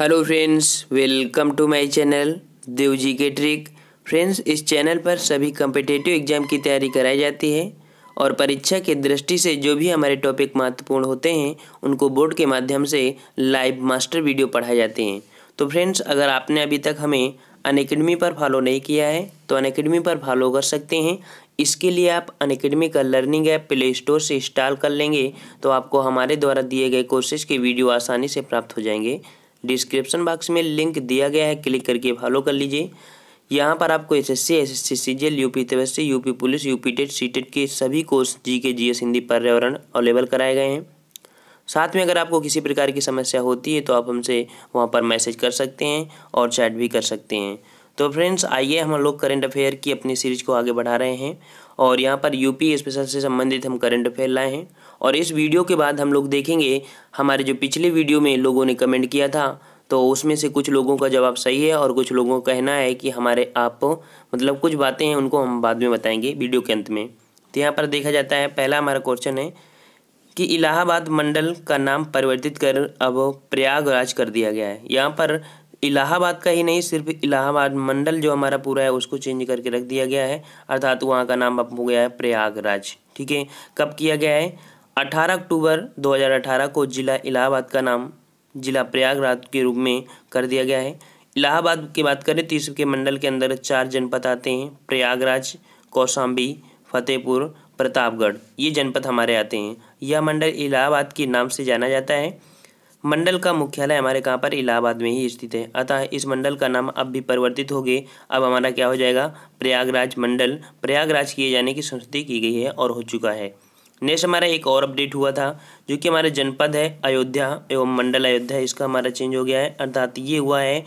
hello friends welcome to my channel Dev ji के trick friends इस channel पर सभी कम्पिटेटिव एग्जाम की तैयारी कराई जाती है और परीक्षा के दृष्टि से जो भी हमारे टॉपिक महत्वपूर्ण होते हैं उनको बोर्ड के माध्यम से लाइव मास्टर वीडियो पढ़ाए जाते हैं तो फ्रेंड्स अगर आपने अभी तक हमें अनकेडमी पर फॉलो नहीं किया है तो अनकेडमी पर फॉलो कर सकते हैं इसके लिए आप अनकेडमी का लर्निंग ऐप प्ले स्टोर से इंस्टॉल कर लेंगे तो आपको हमारे द्वारा दिए गए कोर्सेज के वीडियो आसानी से प्राप्त हो जाएंगे डिस्क्रिप्शन बॉक्स में लिंक दिया गया है क्लिक करके फॉलो कर लीजिए यहाँ पर आपको S S C S S C C G L U P तपस्या U P police U P TET C TET के सभी कोर्स जी के जी एस हिंदी पर्यावरण अवेलेबल कराए गए हैं साथ में अगर आपको किसी प्रकार की समस्या होती है तो आप हमसे वहाँ पर मैसेज कर सकते हैं और चैट भी कर सकते हैं तो फ्रेंड्स आइए हम लोग करंट अफेयर की अपनी सीरीज को आगे बढ़ा रहे हैं और यहाँ पर यूपी स्पेशल से संबंधित हम करंट अफेयर लाए हैं और इस वीडियो के बाद हम लोग देखेंगे हमारे जो पिछले वीडियो में लोगों ने कमेंट किया था तो उसमें से कुछ लोगों का जवाब सही है और कुछ लोगों का कहना है कि हमारे आप मतलब कुछ बातें हैं उनको हम बाद में बताएंगे वीडियो के अंत में तो यहाँ पर देखा जाता है पहला हमारा क्वेश्चन है कि इलाहाबाद मंडल का नाम परिवर्तित कर अब प्रयागराज कर दिया गया है यहाँ पर इलाहाबाद का ही नहीं सिर्फ इलाहाबाद मंडल जो हमारा पूरा है उसको चेंज करके रख दिया गया है अर्थात वहाँ का नाम अब हो गया है प्रयागराज ठीक है कब किया गया है 18 अक्टूबर 2018 को जिला इलाहाबाद का नाम जिला प्रयागराज के रूप में कर दिया गया है इलाहाबाद की बात करें तो इसके मंडल के अंदर चार जनपद आते हैं प्रयागराज कौशाम्बी फतेहपुर प्रतापगढ़ ये जनपद हमारे आते हैं यह मंडल इलाहाबाद के नाम से जाना जाता है मंडल का मुख्यालय हमारे कहाँ पर इलाहाबाद में ही स्थित है अतः इस मंडल का नाम अब भी परिवर्तित हो गए अब हमारा क्या हो जाएगा प्रयागराज मंडल प्रयागराज किए जाने की संस्तुति की गई है और हो चुका है नेक्स्ट हमारा एक और अपडेट हुआ था जो कि हमारा जनपद है अयोध्या एवं मंडल अयोध्या इसका हमारा चेंज हो गया है अर्थात ये हुआ है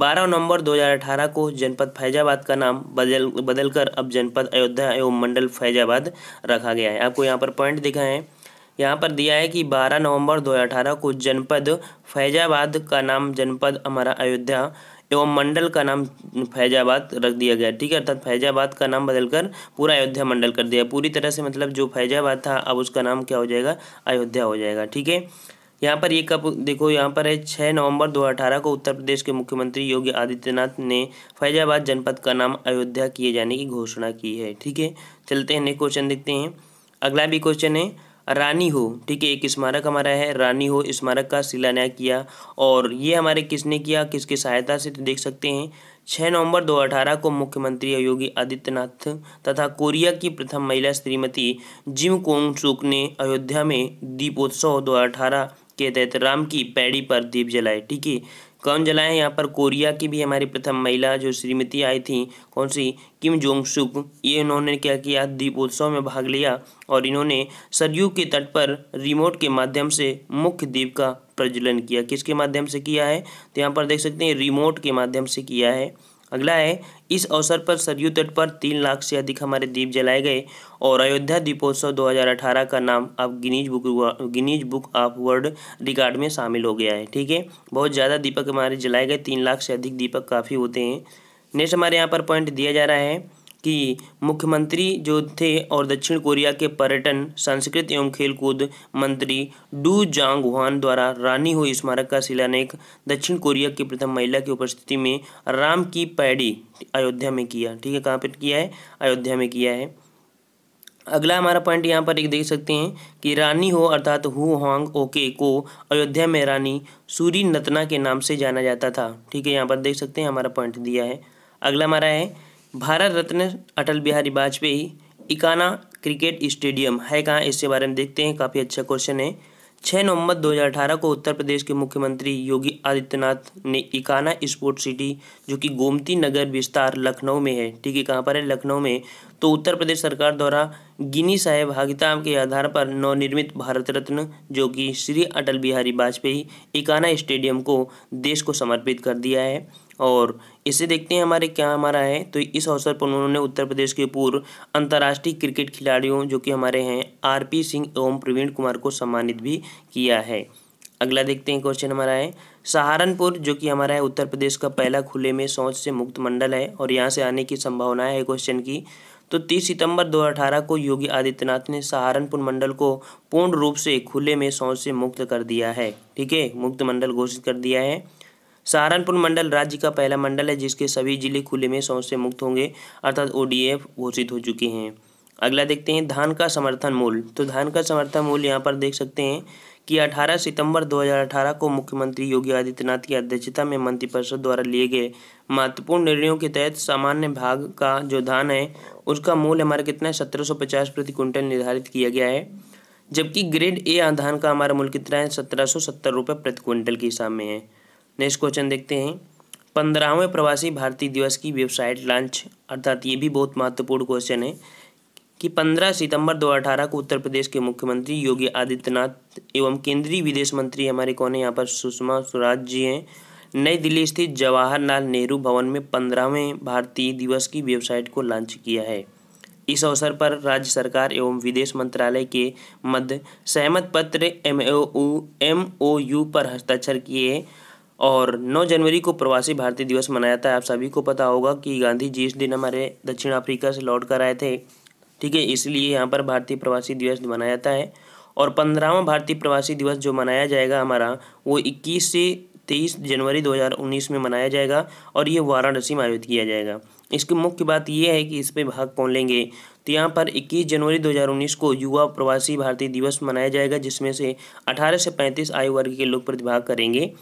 बारह नवंबर 2018 को जनपद फैजाबाद का नाम बदल बदल कर अब जनपद अयोध्या एवं मंडल फैजाबाद रखा गया है आपको यहाँ पर पॉइंट दिखा है यहाँ पर दिया है कि बारह नवंबर 2018 को जनपद फैजाबाद का नाम जनपद हमारा अयोध्या एवं मंडल का नाम फैजाबाद रख दिया गया ठीक है अर्थात फैजाबाद का नाम बदलकर पूरा अयोध्या मंडल कर दिया पूरी तरह से मतलब जो फैजाबाद था अब उसका नाम क्या हो जाएगा अयोध्या हो जाएगा ठीक है यहाँ पर ये कब देखो यहाँ पर है छः नवंबर 2018 को उत्तर प्रदेश के मुख्यमंत्री योगी आदित्यनाथ ने फैजाबाद जनपद का नाम अयोध्या किए जाने की घोषणा की है ठीक है चलते हैं नेक्स्ट क्वेश्चन देखते हैं अगला भी क्वेश्चन है रानी हो ठीक है एक स्मारक हमारा है रानी हो स्मारक का शिलान्यास किया और ये हमारे किसने किया किसकी सहायता से तो देख सकते हैं छः नवंबर 2018 को मुख्यमंत्री योगी आदित्यनाथ तथा कोरिया की प्रथम महिला श्रीमती जिम कोंग सुक ने अयोध्या में दीपोत्सव अठारह के तहत राम की पैड़ी पर दीप जलाए ठीक है कौन जलाए यहाँ पर कोरिया की भी हमारी प्रथम महिला जो श्रीमती आई थी कौन सी किम जोंग सुक ये इन्होंने क्या किया दीपोत्सव में भाग लिया और इन्होंने सरयू के तट पर रिमोट के माध्यम से मुख्य द्वीप का प्रज्वलन किया किसके माध्यम से किया है तो यहाँ पर देख सकते हैं रिमोट के माध्यम से किया है अगला है इस अवसर पर सरयू तट पर तीन लाख से अधिक हमारे दीप जलाए गए और अयोध्या दीपोत्सव 2018 का नाम अब Guinness book Guinness book of world record में शामिल हो गया है ठीक है बहुत ज़्यादा दीपक हमारे जलाए गए तीन लाख से अधिक दीपक काफ़ी होते हैं नेक्स्ट हमारे यहाँ पर पॉइंट दिया जा रहा है कि मुख्यमंत्री जो थे और दक्षिण कोरिया के पर्यटन संस्कृति एवं खेलकूद मंत्री डू जांग वान द्वारा रानी हो स्मारक का शिलान्यास दक्षिण कोरिया की प्रथम महिला की उपस्थिति में राम की पैड़ी अयोध्या में किया ठीक है कहाँ पर किया है अयोध्या में किया है अगला हमारा पॉइंट यहाँ पर एक देख सकते हैं कि रानी हो अर्थात हु होंग ओके को अयोध्या में रानी सूरी नतना के नाम से जाना जाता था ठीक है यहाँ पर देख सकते हैं हमारा पॉइंट दिया है अगला हमारा है भारत रत्न अटल बिहारी वाजपेयी इकाना क्रिकेट स्टेडियम है कहाँ इसके बारे में देखते हैं काफ़ी अच्छा क्वेश्चन है छः नवंबर 2018 को उत्तर प्रदेश के मुख्यमंत्री योगी आदित्यनाथ ने इकाना स्पोर्ट सिटी जो कि गोमती नगर विस्तार लखनऊ में है ठीक है कहाँ पर है लखनऊ में तो उत्तर प्रदेश सरकार द्वारा गिनी सहभागिता के आधार पर नवनिर्मित भारत रत्न जो कि श्री अटल बिहारी वाजपेयी इकाना स्टेडियम को देश को समर्पित कर दिया है और इसे देखते हैं हमारे क्या हमारा है तो इस अवसर पर उन्होंने उत्तर प्रदेश के पूर्व अंतर्राष्ट्रीय क्रिकेट खिलाड़ियों जो कि हमारे हैं आरपी सिंह एवं प्रवीण कुमार को सम्मानित भी किया है अगला देखते हैं क्वेश्चन हमारा है सहारनपुर जो कि हमारा है उत्तर प्रदेश का पहला खुले में शौच से मुक्त मंडल है और यहाँ से आने की संभावना है क्वेश्चन की तो 30 सितंबर 2018 को योगी आदित्यनाथ ने सहारनपुर मंडल को पूर्ण रूप से खुले में शौच से मुक्त कर दिया है ठीक है मुक्त मंडल घोषित कर दिया है सहारनपुर मंडल राज्य का पहला मंडल है जिसके सभी जिले खुले में शौच से मुक्त होंगे अर्थात ओडीएफ घोषित हो चुके हैं अगला देखते हैं धान का समर्थन मूल्य तो धान का समर्थन मूल्य यहाँ पर देख सकते हैं कि 18 सितंबर 2018 को मुख्यमंत्री योगी आदित्यनाथ की अध्यक्षता में मंत्रिपरिषद द्वारा लिए गए महत्वपूर्ण निर्णयों के तहत सामान्य भाग का जो धान है उसका मूल्य हमारा कितना है सत्रह प्रति क्विंटल निर्धारित किया गया है जबकि ग्रेड ए धान का हमारा मूल्य कितना है सत्रह सौ प्रति क्विंटल के हिसाब में है नेक्स्ट क्वेश्चन देखते हैं पंद्रहवें प्रवासी भारतीय दिवस की वेबसाइट लॉन्च अर्थात ये भी बहुत महत्वपूर्ण क्वेश्चन है कि पंद्रह सितंबर दो को उत्तर प्रदेश के मुख्यमंत्री योगी आदित्यनाथ एवं केंद्रीय विदेश मंत्री हमारे कौन है यहाँ पर सुषमा स्वराज जी हैं नई दिल्ली स्थित जवाहरलाल नेहरू भवन में पंद्रहवें भारतीय दिवस की वेबसाइट को लॉन्च किया है इस अवसर पर राज्य सरकार एवं विदेश मंत्रालय के मध्य सहमत पत्र एम ओ यू पर हस्ताक्षर किए हैं और 9 जनवरी को प्रवासी भारतीय दिवस मनाया था आप सभी को पता होगा कि गांधी जी इस दिन हमारे दक्षिण अफ्रीका से लौट कर आए थे ठीक है इसलिए यहाँ पर भारतीय प्रवासी दिवस मनाया जाता है और पंद्रहवा भारतीय प्रवासी दिवस जो मनाया जाएगा हमारा वो इक्कीस से तेईस जनवरी 2019 में मनाया जाएगा और ये वाराणसी में आयोजित किया जाएगा इसकी मुख्य बात यह है कि इस पर भाग कौन लेंगे तो यहाँ पर 21 जनवरी 2019 को युवा प्रवासी भारतीय दिवस मनाया जाएगा जिसमें से 18 से 35 आयु वर्ग के लोग प्रतिभाग करेंगे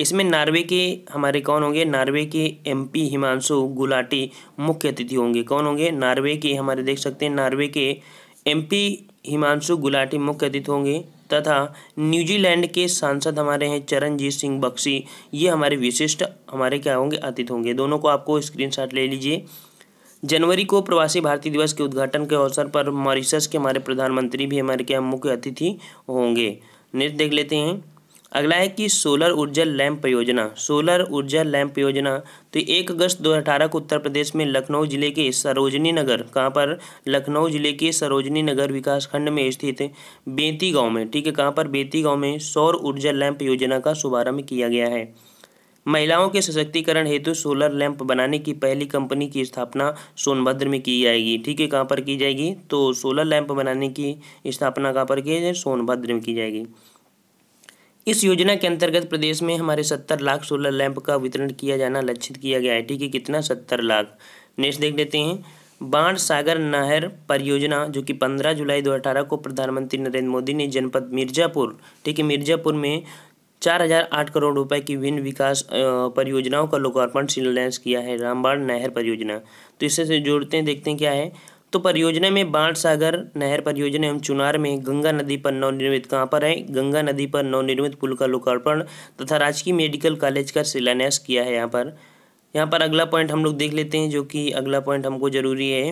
इसमें नार्वे के हमारे कौन होंगे नार्वे के एमपी हिमांशु गुलाटी मुख्य अतिथि होंगे कौन होंगे नार्वे के हमारे देख सकते हैं नार्वे के एमपी हिमांशु गुलाटी मुख्य अतिथि होंगे तथा न्यूजीलैंड के सांसद हमारे हैं चरणजीत सिंह बख्शी ये हमारे विशिष्ट हमारे क्या होंगे अतिथि होंगे दोनों को आपको स्क्रीन ले लीजिए जनवरी को प्रवासी भारतीय दिवस के उद्घाटन के अवसर पर मॉरिशस के हमारे प्रधानमंत्री भी हमारे क्या मुख्य अतिथि होंगे नेक्स्ट देख लेते हैं अगला है कि सोलर ऊर्जा लैंप परियोजना सोलर ऊर्जा लैंप परियोजना तो एक अगस्त 2018 को उत्तर प्रदेश में लखनऊ जिले के सरोजनी नगर कहाँ पर लखनऊ जिले के सरोजनी नगर विकास खंड में स्थित बेती गांव में ठीक है कहाँ पर बेती गांव में सौर ऊर्जा लैंप योजना का शुभारंभ किया गया है महिलाओं के सशक्तिकरण हेतु सोलर लैंप बनाने की पहली कंपनी की स्थापना सोनभद्र में की जाएगी ठीक है कहाँ पर की जाएगी तो सोलर लैंप बनाने की स्थापना कहाँ पर की जाए सोनभद्र में की जाएगी इस योजना के अंतर्गत प्रदेश में हमारे सत्तर लाख सोलर लैंप का वितरण किया जाना लक्षित किया गया है ठीक है कितना सत्तर लाख नेक्स्ट देख लेते हैं बाण सागर नहर परियोजना जो कि 15 जुलाई 2018 को प्रधानमंत्री नरेंद्र मोदी ने जनपद मिर्जापुर ठीक है मिर्जापुर में 4008 करोड़ रुपए की विभिन्न विकास परियोजनाओं का लोकार्पण शिलान्यास किया है रामबाण नहर परियोजना तो इससे जोड़ते हैं देखते हैं क्या है तो परियोजना में बाण सागर नहर परियोजना एवं चुनार में गंगा नदी पर नवनिर्मित कहाँ पर है गंगा नदी पर नवनिर्मित पुल का लोकार्पण तथा राजकीय मेडिकल कॉलेज का शिलान्यास किया है यहाँ पर यहाँ पर अगला पॉइंट हम लोग देख लेते हैं जो कि अगला पॉइंट हमको ज़रूरी है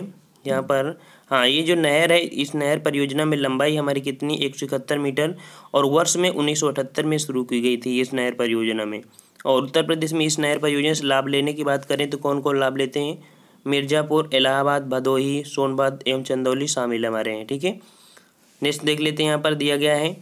यहाँ पर हाँ ये जो नहर है इस नहर परियोजना में लंबाई हमारी कितनी एक सौ इकहत्तर मीटर और वर्ष में उन्नीस सौ अठहत्तर में शुरू की गई थी इस नहर परियोजना में और उत्तर प्रदेश में इस नहर परियोजना से लाभ लेने की बात करें तो कौन कौन लाभ लेते हैं मिर्ज़ापुर इलाहाबाद भदोही सोनभद्र एवं चंदौली शामिल हमारे हैं ठीक है नेक्स्ट देख लेते हैं यहाँ पर दिया गया है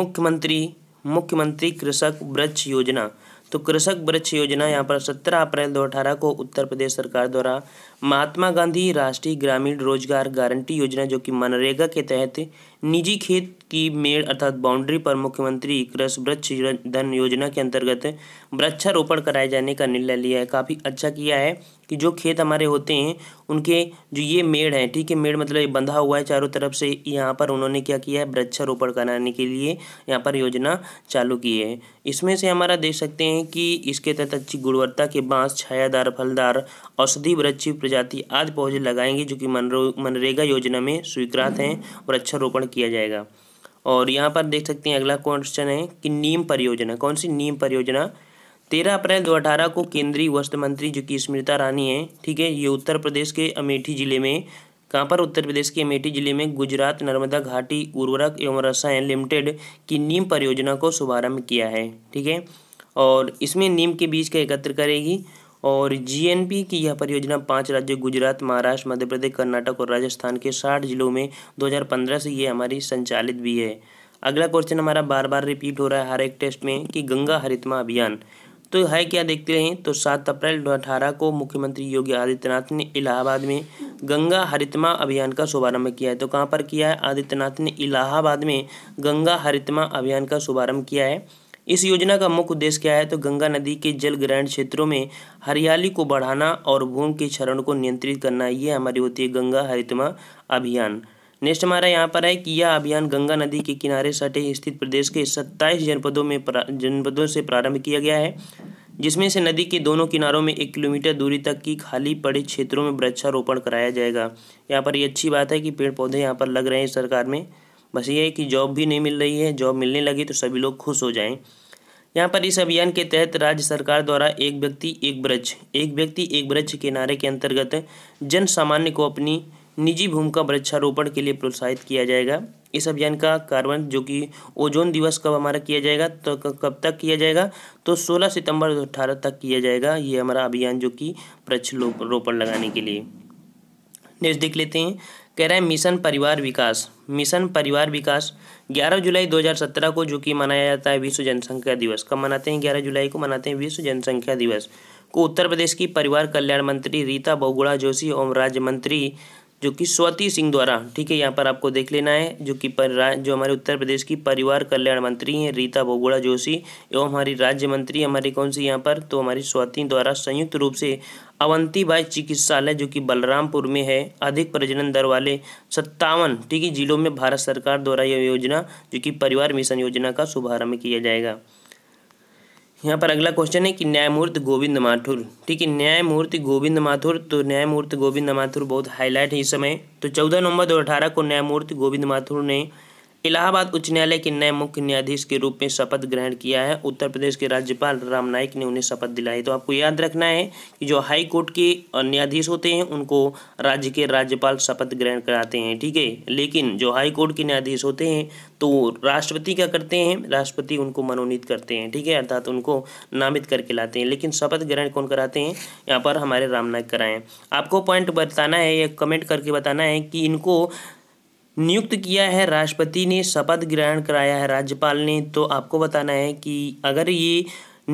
मुख्यमंत्री मुख्यमंत्री कृषक वृक्ष योजना तो कृषक वृक्ष योजना यहाँ पर सत्रह अप्रैल अठारह को उत्तर प्रदेश सरकार द्वारा महात्मा गांधी राष्ट्रीय ग्रामीण रोजगार गारंटी योजना जो कि मनरेगा के तहत निजी खेत की मेड़ अर्थात बाउंड्री पर मुख्यमंत्री कृषि वृक्ष धन योजना के अंतर्गत वृक्षारोपण कराए जाने का निर्णय लिया है काफ़ी अच्छा किया है कि जो खेत हमारे होते हैं उनके जो ये मेड़ हैं ठीक है मेड़ मतलब ये बंधा हुआ है चारों तरफ से यहाँ पर उन्होंने क्या किया है वृक्षारोपण कराने के लिए यहाँ पर योजना चालू की है इसमें से हमारा देख सकते हैं कि इसके तहत अच्छी गुणवत्ता के बाँस छायादार फलदार औषधि वृक्ष प्रजाति आदि पौधे लगाएंगे जो कि मनरेगा योजना में स्वीकृत हैं वृक्षारोपण किया जाएगा और यहाँ पर देख सकते हैं अगला क्वेश्चन है कि नीम परियोजना कौन सी नीम परियोजना तेरह अप्रैल दो अठारह को केंद्रीय वस्त्र मंत्री जो कि स्मृता रानी है ठीक है ये उत्तर प्रदेश के अमेठी जिले में कहाँ पर उत्तर प्रदेश के अमेठी जिले में गुजरात नर्मदा घाटी उर्वरक एवं रसायन लिमिटेड की नीम परियोजना को शुभारंभ किया है ठीक है और इसमें नीम के बीज का एकत्र करेगी और जीएनपी की यह परियोजना पांच राज्य गुजरात महाराष्ट्र मध्य प्रदेश कर्नाटक और राजस्थान के साठ जिलों में 2015 से ये हमारी संचालित भी है अगला क्वेश्चन हमारा बार बार रिपीट हो रहा है हर एक टेस्ट में कि गंगा हरितमा अभियान तो है क्या देखते हैं तो सात अप्रैल दो अठारह को मुख्यमंत्री योगी आदित्यनाथ ने इलाहाबाद में गंगा हरितमा अभियान का शुभारंभ किया है तो कहाँ पर किया है आदित्यनाथ ने इलाहाबाद में गंगा हरितमा अभियान का शुभारंभ किया है इस योजना का मुख्य उद्देश्य क्या है तो गंगा नदी के जल ग्रहण क्षेत्रों में हरियाली को बढ़ाना और भूमि के क्षरण को नियंत्रित करना ये हमारी होती है गंगा हरितमा अभियान नेक्स्ट हमारा यहाँ पर है कि यह अभियान गंगा नदी के किनारे सटे स्थित प्रदेश के सत्ताईस जनपदों में जनपदों से प्रारंभ किया गया है जिसमें से नदी के दोनों किनारों में एक किलोमीटर दूरी तक की खाली पड़े क्षेत्रों में वृक्षारोपण कराया जाएगा यहाँ पर ये अच्छी बात है कि पेड़ पौधे यहाँ पर लग रहे हैं सरकार में बस ये है कि जॉब भी नहीं मिल रही है जॉब मिलने लगी तो सभी लोग खुश हो जाएं यहाँ पर इस अभियान के तहत राज्य सरकार द्वारा एक व्यक्ति एक ब्रज एक व्यक्ति एक ब्रज के नारे के अंतर्गत जन सामान्य को अपनी निजी भूमिका वृक्षारोपण के लिए प्रोत्साहित किया जाएगा इस अभियान का कार्यवन जो कि ओजोन दिवस कब हमारा किया जाएगा तो कब तक किया जाएगा तो 16 सितंबर 2018 तक किया जाएगा ये हमारा अभियान जो कि वृक्ष रोपण लगाने के लिए नेक्स्ट देख लेते हैं कह रहे हैं मिशन परिवार विकास मिशन परिवार विकास 11 जुलाई 2017 को जो कि मनाया जाता है विश्व जनसंख्या दिवस कब मनाते हैं 11 जुलाई को मनाते हैं विश्व जनसंख्या दिवस को उत्तर प्रदेश की परिवार कल्याण मंत्री रीता बहुगुड़ा जोशी एवं राज्य मंत्री जो कि स्वाति सिंह द्वारा ठीक है यहाँ पर आपको देख लेना है जो कि पर जो हमारे उत्तर प्रदेश की परिवार कल्याण मंत्री हैं रीता बोगोड़ा जोशी एवं हमारी राज्य मंत्री हमारी कौन सी यहाँ पर तो हमारी स्वाति द्वारा संयुक्त रूप से अवंती बाई चिकित्सालय जो कि बलरामपुर में है अधिक प्रजनन दर वाले सत्तावन ठीक है जिलों में भारत सरकार द्वारा यह योजना जो कि परिवार मिशन योजना का शुभारम्भ किया जाएगा यहाँ पर अगला क्वेश्चन है कि न्यायमूर्ति गोविंद माथुर ठीक है न्यायमूर्ति गोविंद माथुर तो न्यायमूर्ति गोविंद माथुर बहुत हाईलाइट है इस समय तो चौदह नवंबर दो को न्यायमूर्ति गोविंद माथुर ने इलाहाबाद उच्च न्यायालय के नए मुख्य न्यायाधीश के रूप में शपथ ग्रहण किया है उत्तर प्रदेश के राज्यपाल राम नाईक ने उन्हें शपथ दिलाई तो आपको याद रखना है कि जो हाई कोर्ट के न्यायाधीश होते हैं उनको राज्य के राज्यपाल शपथ ग्रहण कराते हैं ठीक है लेकिन जो हाई कोर्ट के न्यायाधीश होते हैं तो राष्ट्रपति क्या करते हैं राष्ट्रपति उनको मनोनीत करते हैं ठीक है अर्थात उनको नामित करके लाते हैं लेकिन शपथ ग्रहण कौन कराते हैं यहाँ पर हमारे राम नाईक कराएँ आपको पॉइंट बताना है या कमेंट करके बताना है कि इनको नियुक्त किया है राष्ट्रपति ने शपथ ग्रहण कराया है राज्यपाल ने तो आपको बताना है कि अगर ये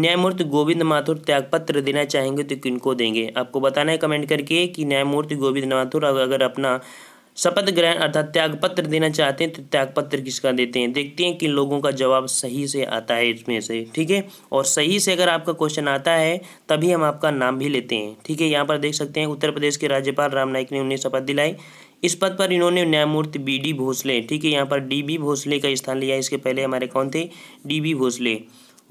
न्यायमूर्ति गोविंद माथुर त्यागपत्र देना चाहेंगे तो किनको देंगे आपको बताना है कमेंट करके कि न्यायमूर्ति गोविंद माथुर अगर अपना शपथ ग्रहण अर्थात त्यागपत्र देना चाहते हैं तो त्यागपत्र किसका देते हैं देखते हैं कि लोगों का जवाब सही से आता है इसमें से ठीक है और सही से अगर आपका क्वेश्चन आता है तभी हम आपका नाम भी लेते हैं ठीक है यहाँ पर देख सकते हैं उत्तर प्रदेश के राज्यपाल राम नाईक ने उन्हें शपथ दिलाई इस पद पर इन्होंने न्यायमूर्ति बी डी भोसले ठीक है यहाँ पर डी बी भोसले का स्थान लिया इसके पहले हमारे कौन थे डी बी भोसले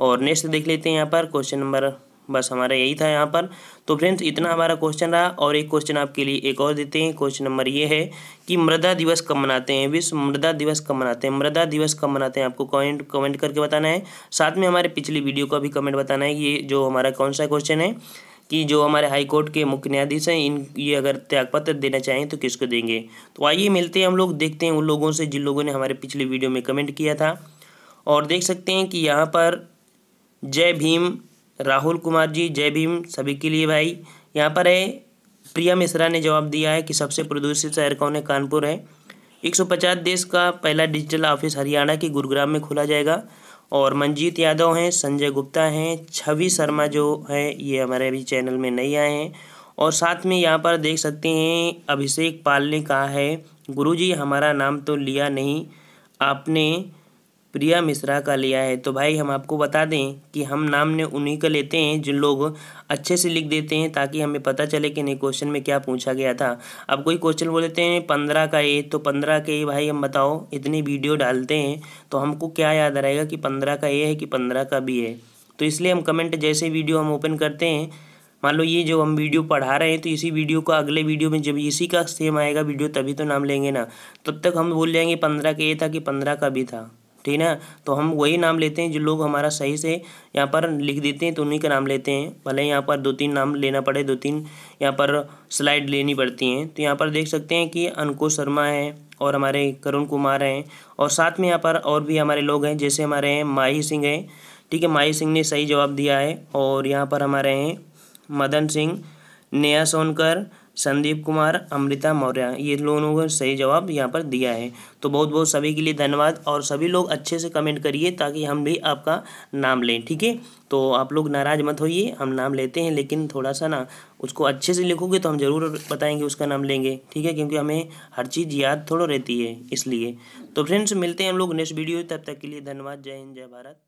और नेक्स्ट देख लेते हैं यहाँ पर क्वेश्चन नंबर बस हमारा यही था यहाँ पर तो फ्रेंड्स इतना हमारा क्वेश्चन रहा और एक क्वेश्चन आपके लिए एक और देते हैं क्वेश्चन नंबर ये है कि मृदा दिवस कब मनाते हैं विश्व मृदा दिवस कब मनाते हैं मृदा दिवस कब मनाते हैं आपको कमेंट कमेंट करके बताना है साथ में हमारे पिछली वीडियो का भी कमेंट बताना है कि ये जो हमारा कौन सा क्वेश्चन है कि जो हमारे हाई कोर्ट के मुख्य न्यायाधीश हैं इन ये अगर त्यागपत्र देना चाहें तो किसको देंगे तो आइए मिलते हैं हम लोग देखते हैं उन लोगों से जिन लोगों ने हमारे पिछले वीडियो में कमेंट किया था और देख सकते हैं कि यहाँ पर जय भीम राहुल कुमार जी जय भीम सभी के लिए भाई यहाँ पर है प्रिया मिश्रा ने जवाब दिया है कि सबसे प्रदूषित शहर कौन है कानपुर है एक देश का पहला डिजिटल ऑफिस हरियाणा के गुरुग्राम में खोला जाएगा और मंजीत यादव हैं संजय गुप्ता हैं छवि शर्मा जो है ये हमारे अभी चैनल में नहीं आए हैं और साथ में यहाँ पर देख सकते हैं अभिषेक पाल ने कहा है गुरुजी हमारा नाम तो लिया नहीं आपने प्रिया मिश्रा का लिया है तो भाई हम आपको बता दें कि हम नाम ने उन्हीं का लेते हैं जो लोग अच्छे से लिख देते हैं ताकि हमें पता चले कि नहीं क्वेश्चन में क्या पूछा गया था अब कोई क्वेश्चन बोल हैं पंद्रह का ए तो पंद्रह के ए भाई हम बताओ इतनी वीडियो डालते हैं तो हमको क्या याद रहेगा कि पंद्रह का ए है कि पंद्रह का बी है तो इसलिए हम कमेंट जैसे वीडियो हम ओपन करते हैं मान लो ये जो हम वीडियो पढ़ा रहे हैं तो इसी वीडियो का अगले वीडियो में जब इसी का सेम आएगा वीडियो तभी तो नाम लेंगे ना तब तक हम बोल जाएंगे पंद्रह का ए था कि पंद्रह का बी था ठीक है तो हम वही नाम लेते हैं जो लोग हमारा सही से यहाँ पर लिख देते हैं तो उन्हीं का नाम लेते हैं भले यहाँ पर दो तीन नाम लेना पड़े दो तीन यहाँ पर स्लाइड लेनी पड़ती हैं तो यहाँ पर देख सकते हैं कि अंकुश शर्मा है और हमारे करुण कुमार हैं और साथ में यहाँ पर और भी हमारे लोग हैं जैसे हमारे हैं माही सिंह हैं ठीक है माही सिंह ने सही जवाब दिया है और यहाँ पर हमारे हैं मदन सिंह नेहा सोनकर संदीप कुमार अमृता मौर्य ये लोगों का सही जवाब यहाँ पर दिया है तो बहुत बहुत सभी के लिए धन्यवाद और सभी लोग अच्छे से कमेंट करिए ताकि हम भी आपका नाम लें ठीक है तो आप लोग नाराज़ मत होइए हम नाम लेते हैं लेकिन थोड़ा सा ना उसको अच्छे से लिखोगे तो हम ज़रूर बताएंगे उसका नाम लेंगे ठीक है क्योंकि हमें हर चीज़ याद थोड़ा रहती है इसलिए तो फ्रेंड्स मिलते हैं हम लोग नेक्स्ट वीडियो तब तक के लिए धन्यवाद जय हिंद जय भारत